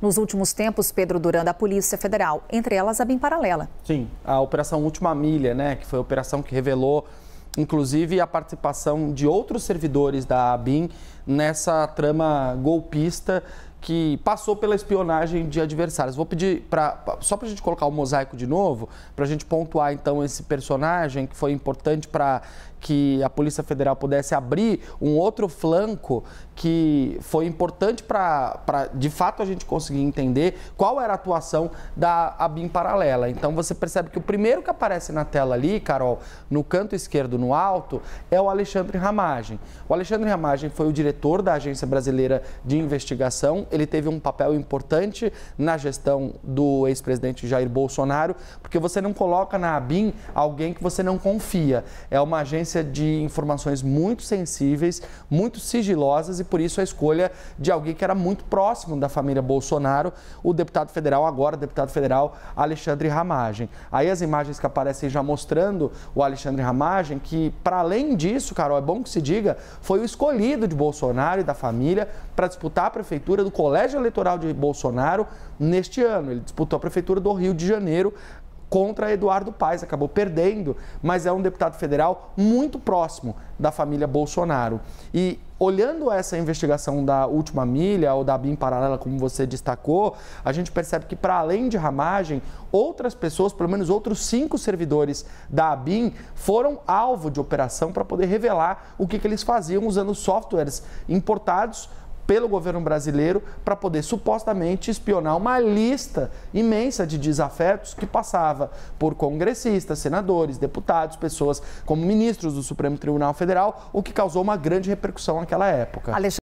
Nos últimos tempos, Pedro Duran, da Polícia Federal, entre elas a bem paralela. Sim, a Operação Última Milha, né, que foi a operação que revelou inclusive a participação de outros servidores da ABIM nessa trama golpista que passou pela espionagem de adversários. Vou pedir para só para a gente colocar o mosaico de novo, para a gente pontuar então esse personagem que foi importante para que a Polícia Federal pudesse abrir um outro flanco que foi importante para de fato a gente conseguir entender qual era a atuação da ABIN paralela. Então você percebe que o primeiro que aparece na tela ali, Carol, no canto esquerdo, no alto, é o Alexandre Ramagem. O Alexandre Ramagem foi o diretor da Agência Brasileira de Investigação ele teve um papel importante na gestão do ex-presidente Jair Bolsonaro, porque você não coloca na ABIN alguém que você não confia. É uma agência de informações muito sensíveis, muito sigilosas e por isso a escolha de alguém que era muito próximo da família Bolsonaro, o deputado federal, agora deputado federal Alexandre Ramagem. Aí as imagens que aparecem já mostrando o Alexandre Ramagem, que para além disso, Carol, é bom que se diga, foi o escolhido de Bolsonaro e da família para disputar a prefeitura do colégio eleitoral de Bolsonaro neste ano. Ele disputou a prefeitura do Rio de Janeiro contra Eduardo Paes, acabou perdendo, mas é um deputado federal muito próximo da família Bolsonaro. E olhando essa investigação da última milha ou da BIM paralela, como você destacou, a gente percebe que, para além de ramagem, outras pessoas, pelo menos outros cinco servidores da BIM, foram alvo de operação para poder revelar o que, que eles faziam usando softwares importados pelo governo brasileiro para poder supostamente espionar uma lista imensa de desafetos que passava por congressistas, senadores, deputados, pessoas como ministros do Supremo Tribunal Federal, o que causou uma grande repercussão naquela época. Alexandre...